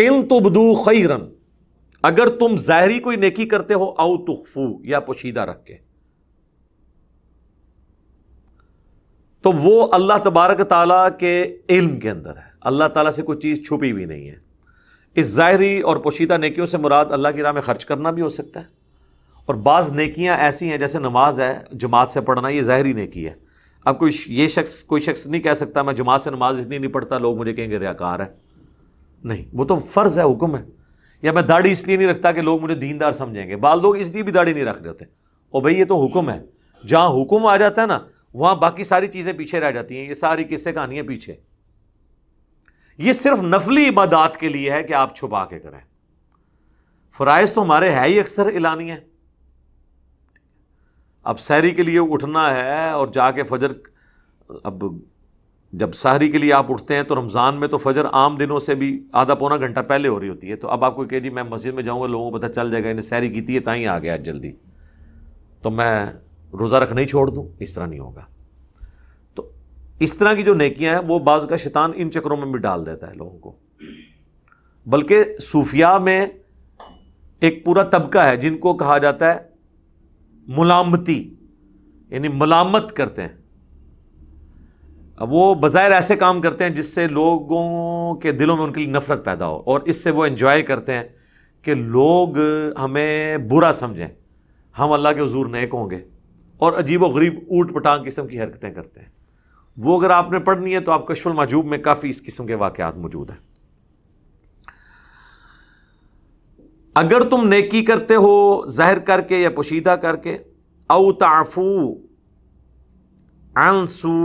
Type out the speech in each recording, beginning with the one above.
इन तुबदू खैरन अगर तुम जाहरी कोई नेकी करते हो औ तुखफू या पोशीदा रख के तो वो अल्लाह तबारक तला के इल्म के अंदर है अल्लाह तला से कोई चीज़ छुपी हुई नहीं है इस ज़ाहरी और पोशीदा नेकियों से मुराद अल्लाह की राह में खर्च करना भी हो सकता है और बाज़ नेकियां ऐसी हैं जैसे नमाज है जमात से पढ़ना यह ज़ाहरी नेकी है अब कोई ये शख्स कोई शख्स नहीं कह सकता मैं जमात से नमाज इतनी नहीं पढ़ता लोग मुझे कहेंगे रियाकार है नहीं वो तो फ़र्ज़ है हुक्म है या मैं दाढ़ी इसलिए नहीं रखता कि लोग मुझे दीनदार समझेंगे बाल लोग इसलिए भी दाढ़ी नहीं रख रहे होते और भाई ये तो हुक्म है जहाँ हुक्म आ जाता है ना वहाँ बाकी सारी चीज़ें पीछे रह जाती हैं ये सारी किस्से कहानियाँ पीछे ये सिर्फ नफली इबादात के लिए है कि आप छुपा के करें फ़राइज़ तो हमारे है ही अक्सर इलानी है अब सैरी के लिए उठना है और जाके फजर अब जब सहरी के लिए आप उठते हैं तो रमज़ान में तो फजर आम दिनों से भी आधा पौना घंटा पहले हो रही होती है तो अब आपको कह जी मैं मस्जिद में जाऊँगा लोगों को पता चल जाएगा इन्हें सहरी की थी ताई आ गया जल्दी तो मैं रोज़ा रखना ही छोड़ दूँ इस तरह नहीं होगा तो इस तरह की जो नेकियां हैं वो बाज़ का शैतान इन चक्रों में भी डाल देता है लोगों को बल्कि सूफिया में एक पूरा तबका है जिनको कहा जाता है मलामती यानी मलामत करते हैं वो बज़ाहिर ऐसे काम करते हैं जिससे लोगों के दिलों में उनके लिए नफ़रत पैदा हो और इससे वो इन्जॉय करते हैं कि लोग हमें बुरा समझें हम अल्लाह के हजूर नेक होंगे और अजीब व गरीब ऊट पटांग किस्म की हरकतें करते हैं वो अगर आपने पढ़नी है तो आप कशफुल मजूब में काफ़ी इस किस्म के वाक़ात मौजूद हैं अगर तुम नेकी करते हो ज़ाहिर करके या पोशीदा करके अवताफू आंसू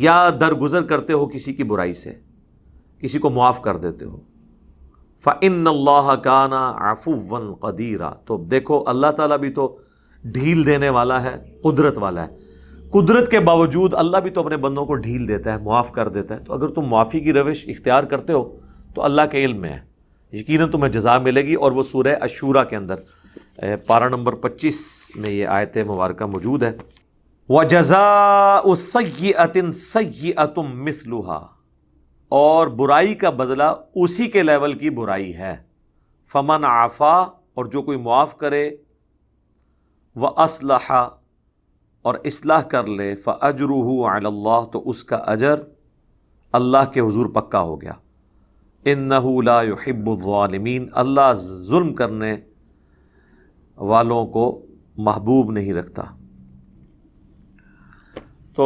या दरगुजर करते हो किसी की बुराई से किसी को मुआफ़ कर देते हो फ़िन अल्लाह काना आफूवन कदीरा तो देखो अल्लाह ताला भी तो ढील देने वाला है कुदरत वाला है कुदरत के बावजूद अल्लाह भी तो अपने बंदों को ढील देता है मुआफ़ कर देता है तो अगर तुम मुआफ़ी की रविश इख्तियार करते हो तो अल्लाह के इल्म में है यकीन तुम्हें जजा मिलेगी और वह सूर्य अशूरा के अंदर पारा नंबर पच्चीस में ये आयत मुबारक मौजूद है व जजा उसै अतिन सै अतुम मिसलुहा और बुराई का बदला उसी के लेवल की बुराई है फमन आफ़ा और जो कोई मुआफ़ करे व असलहा और इसलाह कर ले फ़जरूह अल्लाह तो उसका अजर अल्लाह के हजूर पक्का हो गया इन नहबुलमीन अल्लाह जुल्म करने वालों को महबूब नहीं रखता तो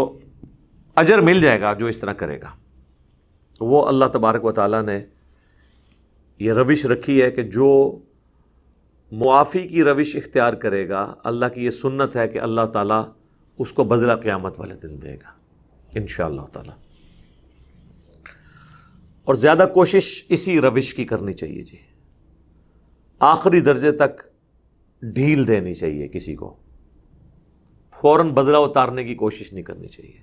अजर मिल जाएगा जो इस तरह करेगा वो अल्लाह तबारक व ताली ने यह रविश रखी है कि जो मुआफ़ी की रविश इख्तियार करेगा अल्लाह की ये सुन्नत है कि अल्लाह ताला उसको बदला क़्यामत वाले दिन देगा इन ताला और ज़्यादा कोशिश इसी रविश की करनी चाहिए जी आखिरी दर्जे तक ढील देनी चाहिए किसी को फ़ौर बदला उतारने की कोशिश नहीं करनी चाहिए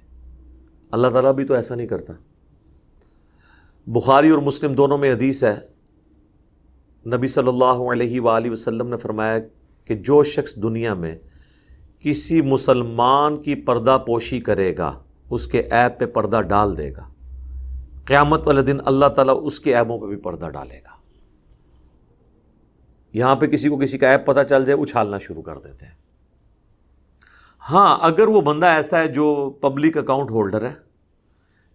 अल्लाह ताला भी तो ऐसा नहीं करता बुखारी और मुस्लिम दोनों में हदीस है नबी सल्लल्लाहु अलैहि वसल्लम ने फरमाया कि जो शख्स दुनिया में किसी मुसलमान की पर्दा पोशी करेगा उसके ऐप पे पर्दा डाल देगा क़्यामत वाले दिन अल्लाह ताला उसके ऐबों पे भी पर्दा डालेगा यहाँ पे किसी को किसी का ऐप पता चल जाए उछालना शुरू कर देते हैं हाँ अगर वो बंदा ऐसा है जो पब्लिक अकाउंट होल्डर है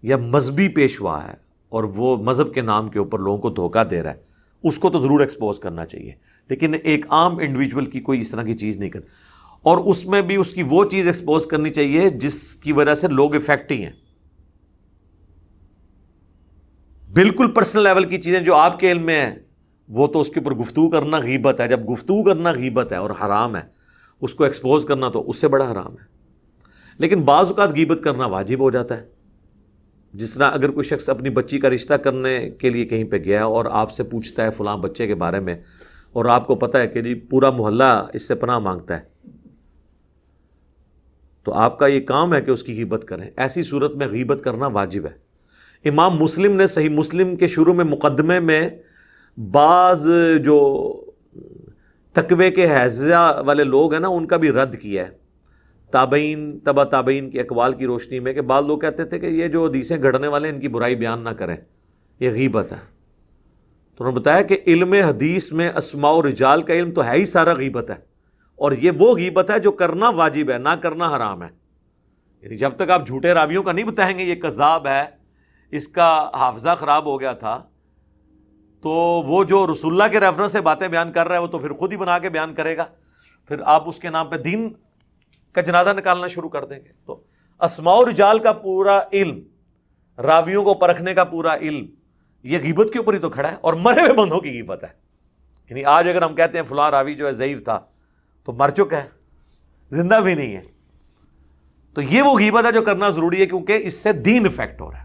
या मजहबी पेशवा है और वो मज़हब के नाम के ऊपर लोगों को धोखा दे रहा है उसको तो ज़रूर एक्सपोज करना चाहिए लेकिन एक आम इंडिविजुअल की कोई इस तरह की चीज़ नहीं कर और उसमें भी उसकी वो चीज़ एक्सपोज करनी चाहिए जिसकी वजह से लोग इफेक्ट ही हैं बिल्कुल पर्सनल लेवल की चीज़ें जो आपके इल में हैं वो तो उसके ऊपर गुफ्तु करना गीबत है जब गुफ्तु करना गीबत है और हराम है उसको एक्सपोज करना तो उससे बड़ा हराम है लेकिन बाज़ात गीबत करना वाजिब हो जाता है जिस तरह अगर कोई शख्स अपनी बच्ची का रिश्ता करने के लिए कहीं पर गया और आपसे पूछता है फलां बच्चे के बारे में और आपको पता है कि जी पूरा मोहल्ला इससे पनाह मांगता है तो आपका यह काम है कि उसकी गिब्बत करें ऐसी सूरत में गीबत करना वाजिब है इमाम मुस्लिम ने सही मुस्लिम के शुरू में मुकदमे में बाज़ जो तकवे के हैजा वाले लोग हैं ना उनका भी रद्द किया है ताबीन तबा ताबीन के अकबाल की रोशनी में कि बाद लोग कहते थे कि ये जो हदीसें घड़ने वाले इनकी बुराई बयान ना करें यह गीबत है तो उन्होंने बताया कि इल्म हदीस में असमा रिजाल का इल्म तो है ही सारा गीबत है और ये वो गीबत है जो करना वाजिब है ना करना हराम है यानी जब तक आप झूठे रावियों का नहीं बताएंगे ये कज़ाब है इसका हाफजा ख़राब हो गया था तो वो जो रसुल्ला के रेफरेंस से बातें बयान कर रहा है वो तो फिर खुद ही बना के बयान करेगा फिर आप उसके नाम पर दीन का जनाजा निकालना शुरू कर देंगे तो असमाउर जाल का पूरा इल्म रावियों को परखने का पूरा इल्म ये गिबत के ऊपर ही तो खड़ा है और मरे हुए बंदों की गिबत है यानी आज अगर हम कहते हैं फलां रावी जो है ज़यीफ था तो मर चुका है जिंदा भी नहीं है तो ये वो गिबत है जो करना ज़रूरी है क्योंकि इससे दीन इफेक्ट हो रहा है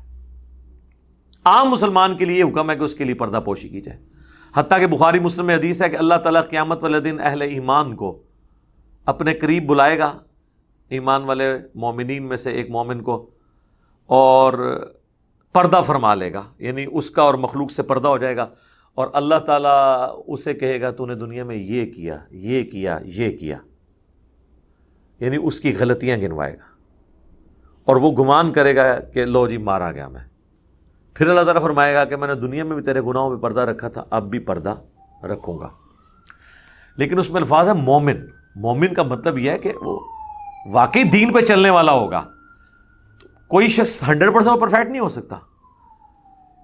आम मुसलमान के लिए हुक्म है कि उसके लिए पर्दा पोशी की जाए हती कि बुखारी मुस्लिम हदीस है कि अल्लाह ताला क़्यामत वाले दिन अहल ईमान को अपने करीब बुलाएगा ईमान वाले मोमिन में से एक मोमिन को और पर्दा फरमा लेगा यानी उसका और मखलूक से पर्दा हो जाएगा और अल्लाह ताला उसे कहेगा तूने दुनिया में ये किया ये किया ये किया यानी उसकी गलतियां गिनवाएगा और वो गुमान करेगा कि लो जी मारा गया मैं फिर अल्लाह तारा फरमाएगा कि मैंने दुनिया में भी तेरे गुनाहों में पर्दा रखा था अब भी पर्दा रखूँगा लेकिन उसमें अल्फाज है मोमिन मोमिन का मतलब यह है कि वो वाकई दीन पे चलने वाला होगा तो कोई शख्स हंड्रेड परसेंट परफेक्ट नहीं हो सकता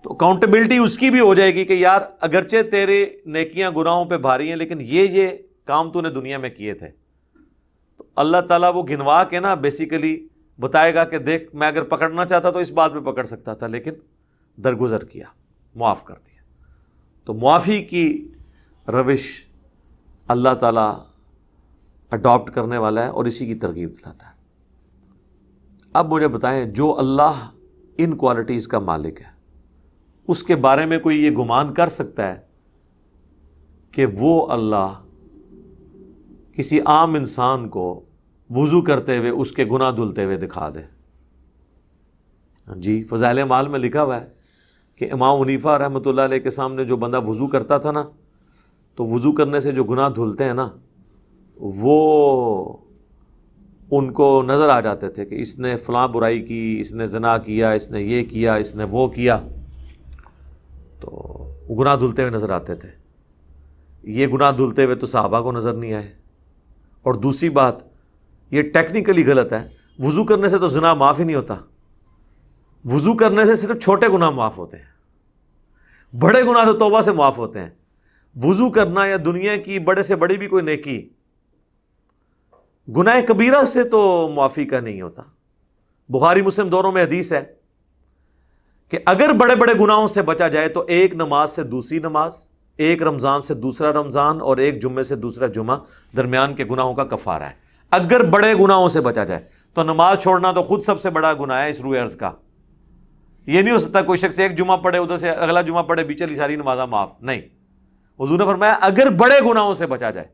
तो अकाउंटेबिलिटी उसकी भी हो जाएगी कि यार अगरचे तेरे नेकियां गुनाहों पे भारी हैं लेकिन ये ये काम तूने दुनिया में किए थे तो अल्लाह ताला वो गिनवा के ना बेसिकली बताएगा कि देख मैं अगर पकड़ना चाहता तो इस बात पे पकड़ सकता था लेकिन दरगुजर किया मुआफ़ कर दिया तो मुआफ़ी की रविश अल्लाह ताला अडॉप्ट करने वाला है और इसी की तरगीब दिलाता है अब मुझे बताएं जो अल्लाह इन क्वालिटीज़ का मालिक है उसके बारे में कोई ये गुमान कर सकता है कि वो अल्लाह किसी आम इंसान को वज़ू करते हुए उसके गुना धुलते हुए दिखा दे हाँ जी फ़जाइल माल में लिखा हुआ है कि इमाम हनीफा रहमत के सामने जो बंदा वज़ू करता था ना तो वज़ू करने से जो गुनाह धुलते हैं ना वो उनको नज़र आ जाते थे कि इसने फ़लाँ बुराई की इसने जना किया इसने ये किया इसने वो किया तो गुनाह धुलते हुए नज़र आते थे ये गुनाह धुलते हुए तो साहबा को नज़र नहीं आए और दूसरी बात ये टेक्निकली गलत है वज़ू करने से तो जना माफ़ ही नहीं होता वज़ू करने से सिर्फ छोटे गुनाह माफ़ होते हैं बड़े गुनाह तो तोबा से माफ़ होते हैं वज़ू करना या दुनिया की बड़े से बड़ी भी कोई नेकी गुनाह कबीरा से तो माफ़ी का नहीं होता बुखारी मुस्लिम दोनों में हदीस है कि अगर बड़े बड़े गुनाहों से बचा जाए तो एक नमाज से दूसरी नमाज एक रमज़ान से दूसरा रमज़ान और एक जुम्मे से दूसरा जुमा दरमियान के गुनाहों का कफारा है अगर बड़े गुनाहों से बचा जाए तो नमाज छोड़ना तो खुद सबसे बड़ा गुनाह है इस रू अर्ज़ का ये नहीं हो सकता कोई शख्स एक जुमा पढ़े उधर से अगला जुमा पढ़े बीचली सारी नमाजा माफ नहीं हजू ने फरमाया अगर बड़े गुनाहों से बचा जाए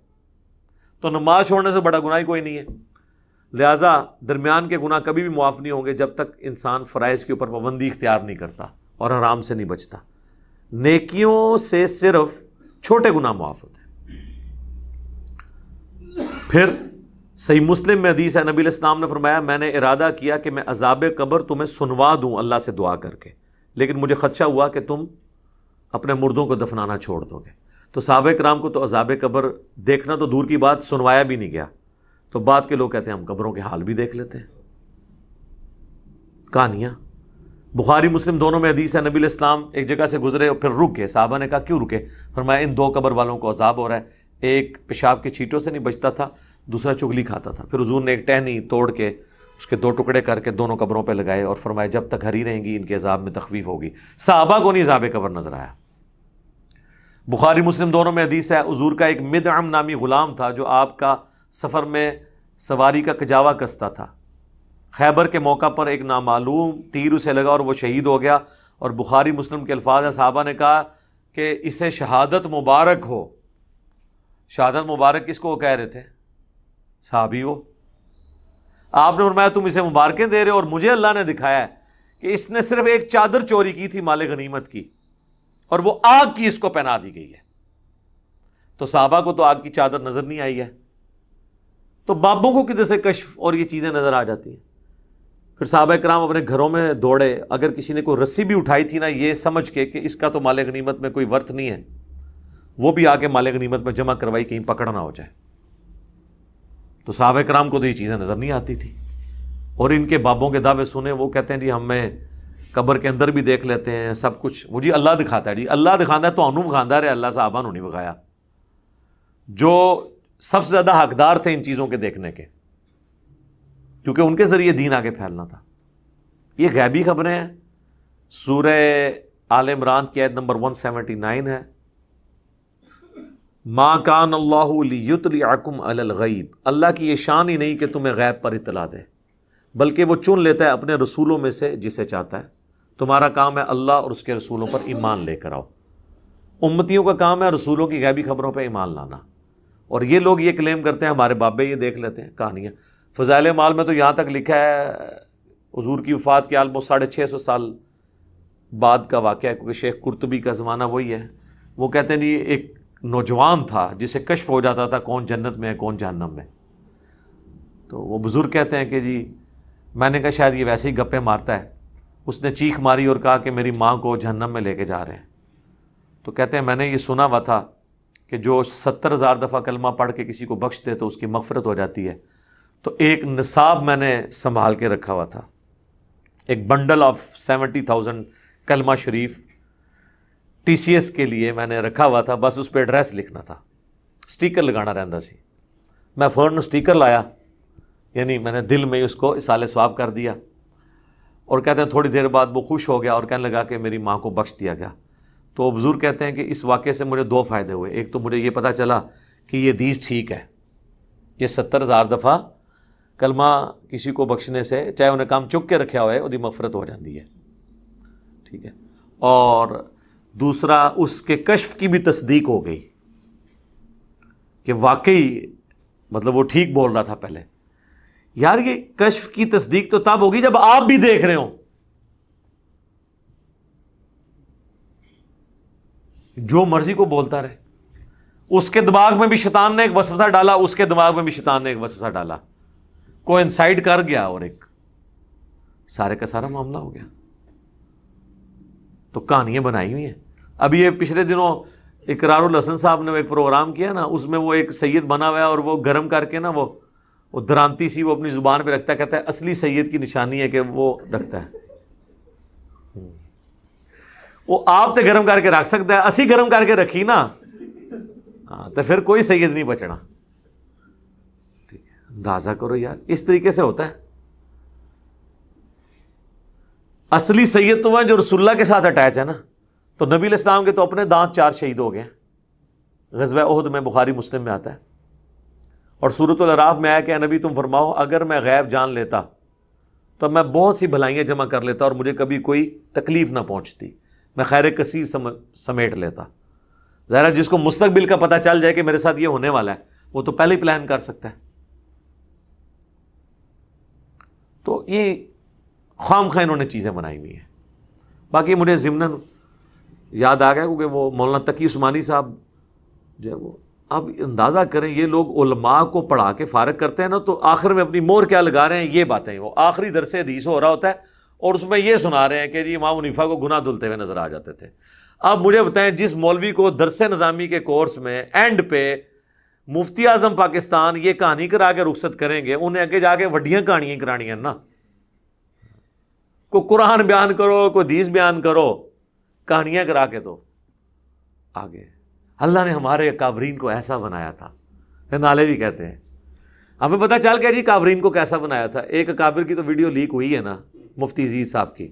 तो नमाज छोड़ने से बड़ा गुनाह ही कोई नहीं है लिहाजा दरमियान के गुनाह कभी भी मुआफ़ नहीं होंगे जब तक इंसान फ़राइज़ के ऊपर पाबंदी इख्तियार नहीं करता और आराम से नहीं बचता नेकियों से सिर्फ छोटे गुनाह मुआफ़ होते फिर सही मुस्लिम में हदीस है नबी इस्लाम ने फरमाया मैंने इरादा किया कि मैं अजाब कबर तुम्हें सुनवा दूँ अल्लाह से दुआ करके लेकिन मुझे खदशा हुआ कि तुम अपने मुर्दों को दफनाना छोड़ दोगे तो सबक राम को तो अजाब कबर देखना तो दूर की बात सुनवाया भी नहीं गया तो बाद के लोग कहते हैं हम कबरों के हाल भी देख लेते हैं कहानियाँ बुखारी मुस्लिम दोनों में हदीस है नबी इस्लाम एक जगह से गुजरे और फिर रुक गए साहबा ने कहा क्यों रुके फरमाया इन दो कबर वालों को अजाब हो रहा है एक पेशाब के छीटों से नहीं बचता था दूसरा चुगली खाता था फिर हजूर ने एक टहनी तोड़ के उसके दो टुकड़े करके दोनों कब्रों पर लगाए और फरमाए जब तक हरी रहेंगी इनके अजाब में तखवीफ होगी साहबा को नहीं अजाब कबर नजर आया बुखारी मुस्लिम दोनों में हदीस है हजूर का एक मिद अम नामी गुलाम था जो आपका सफ़र में सवारी का कजावा कसता था खैबर के मौका पर एक नामालूम तीर उसे लगा और वह शहीद हो गया और बुखारी मुस्लिम के अल्फाज है साहबा ने कहा कि इसे शहादत मुबारक हो शहादत मुबारक किसको कह रहे थे साहबी वो आपने फरमाया तुम इसे मुबारकें दे रहे हो और मुझे अल्लाह ने दिखाया कि इसने सिर्फ एक चादर चोरी की थी माले गनीमत की और वो आग की इसको पहना दी गई है तो साहबा को तो आग की चादर नज़र नहीं आई है तो बाबों को किधर से कश्फ और ये चीज़ें नज़र आ जाती हैं फिर साहबा कराम अपने घरों में दौड़े अगर किसी ने कोई रस्सी भी उठाई थी ना ये समझ के कि इसका तो माले गनीमत में कोई वर्थ नहीं है वो भी आके माले गनीमत में जमा करवाई कहीं पकड़ना हो जाए तो साहब कराम को तो ये चीज़ें नज़र नहीं आती थी और इनके बाबों के दावे सुने वो कहते हैं जी हमें कब्र के अंदर भी देख लेते हैं सब कुछ वो जी अल्लाह दिखाता है जी अल्लाह दिखाता है तो अनु विखादा है अल्लाह साहबा ने नहीं बखाया जो सबसे ज़्यादा हकदार थे इन चीज़ों के देखने के क्योंकि उनके ज़रिए दीन आगे फैलना था ये गैबी खबरें हैं सूर्य आल इमरान की आयत नंबर 179 है माँ कान अल्लातलकुम अलगैब अल्लाह की ये शान ही नहीं कि तुम्हें गैब पर इतला दे बल्कि वो चुन लेता है अपने रसूलों में से जिसे चाहता है तुम्हारा काम है अल्लाह और उसके रसूलों पर ईमान लेकर आओ उम्मतियों का काम है रसूलों की गैबी खबरों पर ईमान लाना और ये लोग ये क्लेम करते हैं हमारे बाबे ये देख लेते हैं कहानियाँ फ़जाइल माल में तो यहाँ तक लिखा है हजूर की वफ़ात के आलमोस्ट साढ़े छः सौ साल बाद का वाक़ है क्योंकि शेख कुरतबी का ज़माना वही है वो कहते हैं जी एक नौजवान था जिसे कश्फ हो जाता था कौन जन्नत में है कौन जहन्नम में तो वो बुज़ुर्ग कहते हैं कि जी मैंने कहा शायद ये वैसे ही गप्पे मारता है उसने चीख मारी और कहा कि मेरी माँ को जहन्नम में लेके जा रहे हैं तो कहते हैं मैंने ये सुना हुआ था कि जो सत्तर हज़ार दफ़ा कलमा पढ़ के किसी को बख्श दे तो उसकी मफ़रत हो जाती है तो एक नसाब मैंने संभाल के रखा हुआ था एक बंडल ऑफ सेवेंटी थाउजेंड कलमा शरीफ टीसीएस के लिए मैंने रखा हुआ था बस उस पर एड्रैस लिखना था स्टिकर लगाना रहता सी मैं फ़ौरन स्टिकर लाया यानी मैंने दिल में उसको इस साले स्वाब कर दिया और कहते हैं थोड़ी देर बाद वो खुश हो गया और कहने लगा कि मेरी माँ को बख्श दिया गया तो बुज़ुर्ग कहते हैं कि इस वाक़े से मुझे दो फ़ायदे हुए एक तो मुझे ये पता चला कि ये दीज ठीक है ये सत्तर हज़ार दफ़ा कलमा किसी को बख्शने से चाहे उन्हें काम चुप के रखा हुआ है वो मफरत हो जाती है ठीक है और दूसरा उसके कशफ की भी तस्दीक हो गई कि वाकई मतलब वो ठीक बोल रहा था पहले यार ये कशफ की तस्दीक तो तब होगी जब आप भी देख रहे हो जो मर्जी को बोलता रहे उसके दिमाग में भी शैतान ने एक वसवसा डाला उसके दिमाग में भी शैतान ने एक वसवसा डाला को इंसाइड कर गया और एक सारे का सारा मामला हो गया तो कहानियाँ बनाई हुई हैं अब ये पिछले दिनों इकरार लसन साहब ने एक प्रोग्राम किया ना उसमें वो एक सैयद बना हुआ है और वो गर्म करके ना वो वो दरानती सी वो अपनी ज़ुबान पे रखता है कहता है असली सैयद की निशानी है कि वो रखता है हम्म। वो आप तो गर्म करके रख सकता है असी गर्म करके रखी ना हाँ तो फिर कोई सैयद नहीं बचना ठीक है अंदाज़ा करो यार इस तरीके से होता है असली सैयद तो वह जो रसुल्ला के साथ अटैच है ना तो नबी इस्लाम के तो अपने दांत चार शहीद हो गए गजब उहद में बुखारी मुस्लिम में आता है और सूरत अराफ में आया कि नबी तुम फरमाओ अगर मैं गैब जान लेता तो मैं बहुत सी भलाइयाँ जमा कर लेता और मुझे कभी कोई तकलीफ़ ना पहुँचती मैं खैर कसी समेट लेता जहरा जिसको मुस्तबिल का पता चल जाए कि मेरे साथ ये होने वाला है वो तो पहले ही प्लान कर सकता है तो ये खाम खां इन्होंने चीज़ें बनाई हुई हैं बाकी मुझे जिमन याद आ गया क्योंकि वो मौलाना तकी उस्मानी साहब जो है वो आप अंदाज़ा करें ये लोग उलमा को पढ़ा के फारग करते हैं ना तो आखिर में अपनी मोर क्या लगा रहे हैं ये बातें वो आखिरी दरसे हदीस हो रहा होता है और उसमें ये सुना रहे हैं कि जी माँ मुनीफा को गुना धुलते हुए नज़र आ जाते थे अब मुझे बताएं जिस मौलवी को दरस नज़ामी के कोर्स में एंड पे मुफ्ती आज़म पाकिस्तान ये कहानी करा के रुख्सत करेंगे उन्हें आगे जाके वड्डियाँ कहानियाँ करानियाँ ना को कुरान बयान करो को दीस बयान करो कहानियां करा के दो आगे अल्लाह ने हमारे काबरीन को ऐसा बनाया था नाले भी कहते हैं हमें पता चल गया जी कावरीन को कैसा बनाया था एक काबिर की तो वीडियो लीक हुई है ना मुफ्ती अजीज साहब की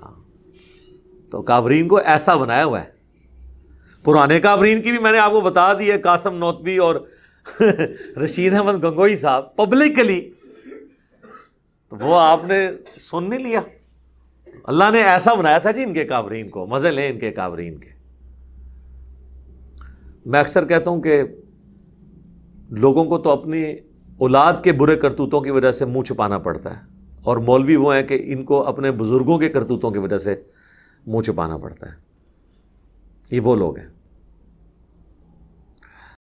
हाँ, तो काबरीन को ऐसा बनाया हुआ है पुराने काबरीन की भी मैंने आपको बता दी है कासम नौतवी और रशीद अहमद गंगोई साहब पब्लिकली तो वो आपने सुन नहीं लिया अल्लाह ने ऐसा बनाया था जी इनके काबरीन को मज़े लें इनके काबरीन के मैं अक्सर कहता हूँ कि लोगों को तो अपनी औलाद के बुरे करतूतों की वजह से मुंह छुपाना पड़ता है और मौलवी वो हैं कि इनको अपने बुज़ुर्गों के करतूतों की वजह से मुंह छुपाना पड़ता है ये वो लोग हैं